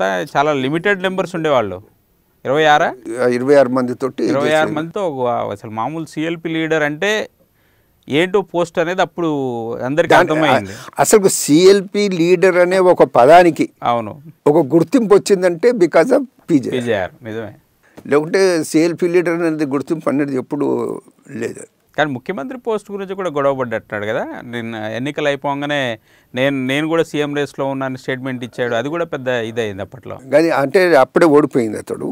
అంతా చాలా limited members ఉండేవాళ్ళు ఇరవై ఆరా ఇరవై ఆరు మందితో ఇరవై ఆరు మందితో అసలు మామూలు సిఎల్పి లీడర్ అంటే ఏంటో పోస్ట్ అనేది అప్పుడు అందరికీ అర్థమైంది అసలు సిఎల్పి లీడర్ అనే ఒక పదానికి అవును ఒక గుర్తింపు వచ్చిందంటే బికాస్ ఆఫ్ పీజే నిజమే లేకుంటే సిఎల్పి లీడర్ అనేది గుర్తింపు అనేది ఎప్పుడు లేదు కానీ ముఖ్యమంత్రి పోస్ట్ గురించి కూడా గొడవ పడ్డట్టున్నాడు కదా నిన్న ఎన్నికలు అయిపోగానే నేను నేను కూడా సీఎం రేస్లో ఉన్నాను స్టేట్మెంట్ ఇచ్చాడు అది కూడా పెద్ద ఇదైంది అప్పట్లో కానీ అంటే అప్పుడే ఓడిపోయింది అతడు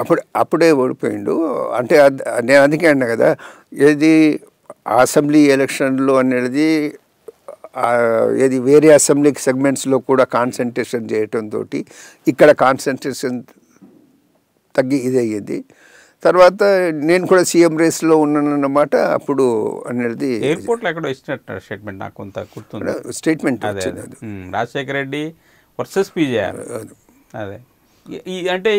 అప్పుడు అప్పుడే ఓడిపోయిండు అంటే నేను అందుకే అన్నా కదా ఏది అసెంబ్లీ ఎలక్షన్లు అనేది ఏది వేరే అసెంబ్లీ సెగ్మెంట్స్లో కూడా కాన్సన్ట్రేషన్ చేయటంతో ఇక్కడ కాన్సన్ట్రేషన్ తగ్గి అయ్యింది తర్వాత నేను కూడా సీఎం రేస్లో ఉన్నానన్నమాట అప్పుడు అనేది ఎయిర్పోర్ట్లో ఎక్కడో ఇచ్చినట్టు స్టేట్మెంట్ నాకు కొంత గుర్తుంది స్టేట్మెంట్ అదే రాజశేఖర రెడ్డి వర్సెస్ పీజేఆర్ అదే ఈ అంటే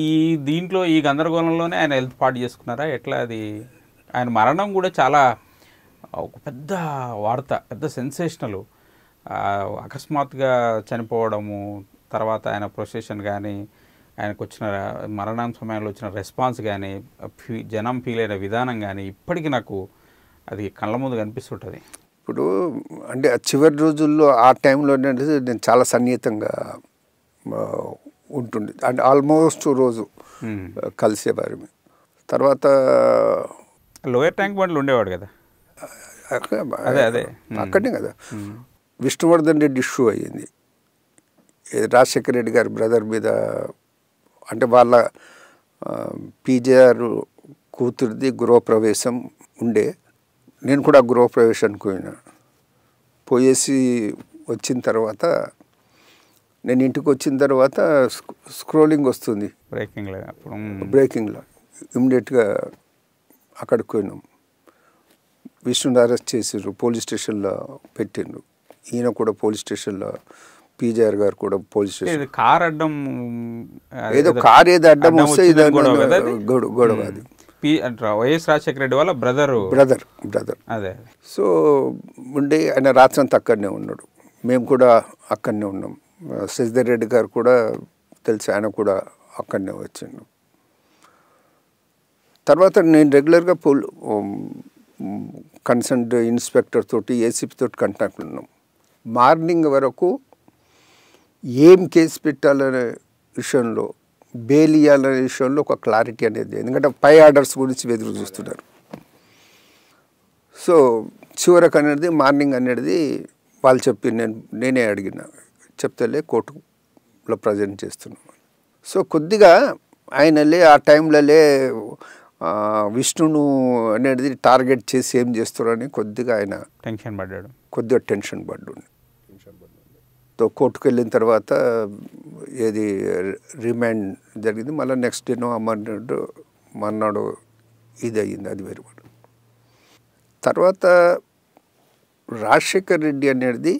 ఈ దీంట్లో ఈ గందరగోళంలోనే ఆయన హెల్త్ పాటు చేసుకున్నారా ఎట్లా అది ఆయన మరణం కూడా చాలా ఒక పెద్ద వార్త పెద్ద సెన్సేషనల్ అకస్మాత్తుగా చనిపోవడము తర్వాత ఆయన ప్రొసెషన్ కానీ ఆయనకు వచ్చిన మరణం సమయంలో వచ్చిన రెస్పాన్స్ కానీ ఫీ జనం ఫీల్ అయిన విధానం కానీ ఇప్పటికీ నాకు అది కళ్ళ ముందు కనిపిస్తుంటుంది ఇప్పుడు అంటే చివరి రోజుల్లో ఆ టైంలో ఏంటంటే నేను చాలా సన్నిహితంగా ఉంటుండే అంటే ఆల్మోస్ట్ రోజు కలిసేవారు తర్వాత లోయర్ ట్యాంక్ బండ్లు ఉండేవాడు కదా అదే అదే అక్కడే కదా విష్ణువర్ధన్ రెడ్డి ఇష్యూ అయ్యింది రాజశేఖర రెడ్డి గారి బ్రదర్ మీద అంటే వాళ్ళ పీజీఆర్ కూతురిది గృహప్రవేశం ఉండే నేను కూడా గృహప్రవేశానికి పోయినా పోయేసి వచ్చిన తర్వాత నేను ఇంటికి వచ్చిన తర్వాత స్క్రోలింగ్ వస్తుంది బ్రేకింగ్లో బ్రేకింగ్లో ఇమ్మీడియట్గా అక్కడికి పోయినాం విష్ణుని అరెస్ట్ చేసిర్రు పోలీస్ స్టేషన్లో పెట్టిండ్రు ఈయన కూడా పోలీస్ స్టేషన్లో పీజేఆర్ గారు కూడా పోలీస్ స్టేషన్ కార్ అడ్డం ఏదో కార్ ఏదో అడ్డం వస్తే గొడవ అది వైఎస్ రాజశేఖర రెడ్డి వాళ్ళ బ్రదర్ బ్రదర్ బ్రదర్ అదే సో ఉండి ఆయన రాత్రంతా అక్కడనే ఉన్నాడు మేము కూడా అక్కడనే ఉన్నాం శశిధర్ రెడ్డి గారు కూడా తెలిసి ఆయన కూడా అక్కడనే వచ్చిండు తర్వాత నేను రెగ్యులర్గా పోల్ కన్సర్న్ ఇన్స్పెక్టర్ తోటి ఏసీపీ తోటి కంటాక్ట్ ఉన్నాం మార్నింగ్ వరకు ఏం కేసు పెట్టాలనే విషయంలో బెయిల్ ఇవ్వాలనే విషయంలో ఒక క్లారిటీ అనేది ఎందుకంటే పై ఆర్డర్స్ గురించి ఎదురు చూస్తున్నారు సో చివరకు అనేది మార్నింగ్ అనేది వాళ్ళు చెప్పి నేను నేనే అడిగిన చెప్తలే కోర్టులో ప్రజెంట్ చేస్తున్నాను సో కొద్దిగా ఆయనలే ఆ టైంలోలే విష్ణును అనేది టార్గెట్ చేసి ఏం చేస్తున్నారని కొద్దిగా ఆయన టెన్షన్ పడ్డాడు కొద్దిగా టెన్షన్ పడ్డాడు తో కోర్టుకు వెళ్ళిన తర్వాత ఏది రిమాండ్ జరిగింది మళ్ళీ నెక్స్ట్ డేనో మర్నాడు మర్నాడు ఇది అయ్యింది అది వేరు తర్వాత రాజశేఖర్ రెడ్డి అనేది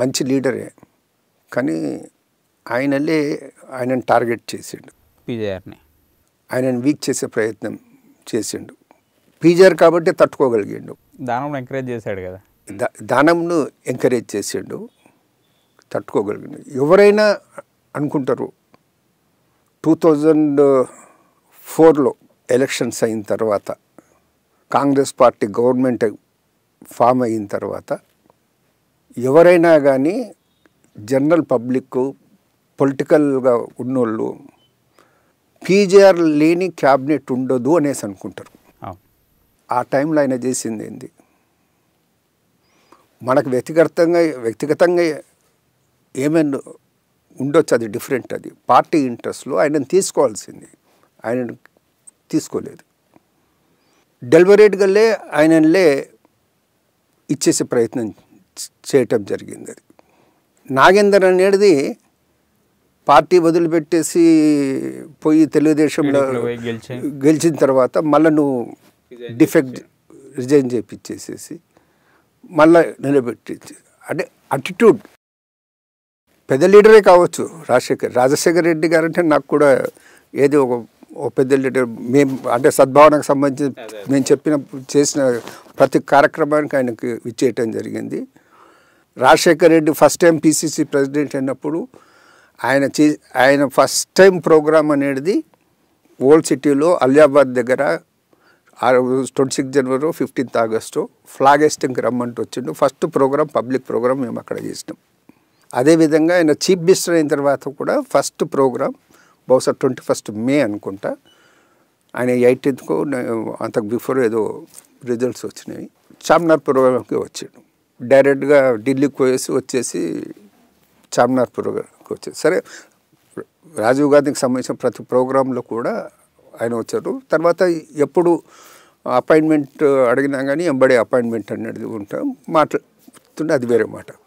మంచి లీడరే కానీ ఆయనలే ఆయనను టార్గెట్ చేసిండు పీజేఆర్ని ఆయనను వీక్ చేసే ప్రయత్నం చేసిండు పీజేఆర్ కాబట్టి తట్టుకోగలిగిండు దానం ఎంకరేజ్ చేశాడు కదా దానంను ఎంకరేజ్ చేసిండు తట్టుకోగలిగింది ఎవరైనా అనుకుంటారు టూ థౌజండ్ ఫోర్లో ఎలక్షన్స్ అయిన తర్వాత కాంగ్రెస్ పార్టీ గవర్నమెంట్ ఫామ్ అయిన తర్వాత ఎవరైనా కానీ జనరల్ పబ్లిక్ పొలిటికల్గా ఉన్నోళ్ళు పీజీఆర్ లేని క్యాబినెట్ ఉండదు అనేసి అనుకుంటారు ఆ టైంలో ఆయన చేసింది ఏంది మనకు వ్యక్తిగతంగా వ్యక్తిగతంగా ఏమైనా ఉండొచ్చు అది డిఫరెంట్ అది పార్టీ ఇంట్రెస్ట్లో ఆయనను తీసుకోవాల్సింది ఆయన తీసుకోలేదు డెలివరేట్గాలే ఆయనలే ఇచ్చేసే ప్రయత్నం చేయటం జరిగింది అది నాగేందర్ అనేది పార్టీ వదిలిపెట్టేసి పోయి తెలుగుదేశంలో గెలిచిన తర్వాత మళ్ళా నువ్వు డిఫెక్ట్ రిజైన్ చేపిచ్చేసేసి మళ్ళీ నిలబెట్టి అంటే అటిట్యూడ్ పెద్ద లీడరే కావచ్చు రాజశేఖర్ రాజశేఖర్ రెడ్డి గారు అంటే నాకు కూడా ఏది ఒక ఓ పెద్ద లీడర్ మేము అంటే సద్భావనకు సంబంధించి మేము చెప్పిన చేసిన ప్రతి కార్యక్రమానికి ఆయనకి ఇచ్చేయటం జరిగింది Rajasekhar Reddy first time PCC president అయినప్పుడు ఆయన చే ఆయన ఫస్ట్ టైం ప్రోగ్రామ్ అనేది ఓల్డ్ సిటీలో అలియాబాద్ దగ్గర ట్వంటీ సిక్స్ జనవరి ఫిఫ్టీన్త్ ఆగస్టు ఫ్లాగ్ హెస్టింగ్కి రమ్మంటూ వచ్చిండు ఫస్ట్ ప్రోగ్రామ్ పబ్లిక్ ప్రోగ్రామ్ మేము అక్కడ చేసినాం అదేవిధంగా ఆయన చీఫ్ మినిస్టర్ అయిన తర్వాత కూడా ఫస్ట్ ప్రోగ్రామ్ బహుశా ట్వంటీ ఫస్ట్ మే అనుకుంటా ఆయన ఎయిటీన్త్కు అంతకు బిఫోర్ ఏదో రిజల్ట్స్ వచ్చినాయి చామ్నార్ ప్రోగ్రామ్కి వచ్చాడు డైరెక్ట్గా ఢిల్లీకి పోయేసి వచ్చేసి చామ్నార్ ప్రోగ్రామ్కి వచ్చేసి సరే రాజీవ్ గాంధీకి సంబంధించిన ప్రతి ప్రోగ్రాంలో కూడా ఆయన వచ్చారు తర్వాత ఎప్పుడు అపాయింట్మెంట్ అడిగినా కానీ ఎంబడే అపాయింట్మెంట్ అనేది ఉంటాం మాట్లాడుతుంటే అది వేరే మాట